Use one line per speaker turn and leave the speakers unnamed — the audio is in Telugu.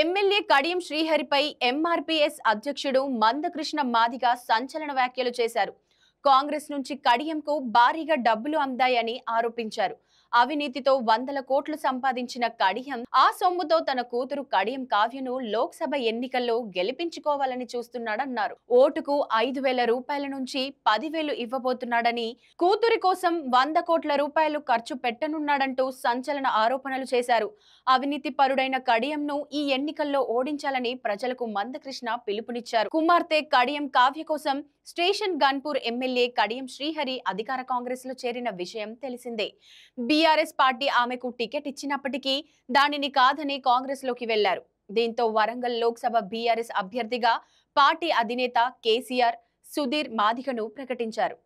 ఎమ్మెల్యే కడియం శ్రీహరిపై ఎంఆర్పీఎస్ అధ్యక్షుడు మందకృష్ణ మాదిగ సంచలన వ్యాఖ్యలు చేశారు కాంగ్రెస్ నుంచి కడియంకు భారీగా డబ్బులు అందాయని ఆరోపించారు అవినీతితో వందల కోట్లు సంపాదించిన కడియం ఆ సొమ్ముతో తన కూతురు కడియం కావ్యను లోక్సభ ఎన్నికల్లో గెలిపించుకోవాలని చూస్తున్నాడన్నారు ఓటుకు ఐదు వేల రూపాయల నుంచి పదివేలు ఇవ్వబోతున్నాడని కూతురి కోసం వంద కోట్ల రూపాయలు ఖర్చు పెట్టనున్నాడంటూ సంచలన ఆరోపణలు చేశారు అవినీతి పరుడైన కడియంను ఈ ఎన్నికల్లో ఓడించాలని ప్రజలకు మందకృష్ణ పిలుపునిచ్చారు కుమార్తె కడియం కావ్య కోసం స్టేషన్ గన్పూర్ ఎమ్మెల్యే కడియం శ్రీహరి అధికార కాంగ్రెస్ లో చేరిన విషయం తెలిసిందే బి టీఆర్ఎస్ పార్టీ ఆమెకు టికెట్ ఇచ్చినప్పటికీ దానిని కాదని కాంగ్రెస్ లోకి వెళ్లారు దీంతో వరంగల్ లోక్సభ బీఆర్ఎస్ అభ్యర్థిగా పార్టీ అధినేత కేసీఆర్ సుధీర్ మాదిగను ప్రకటించారు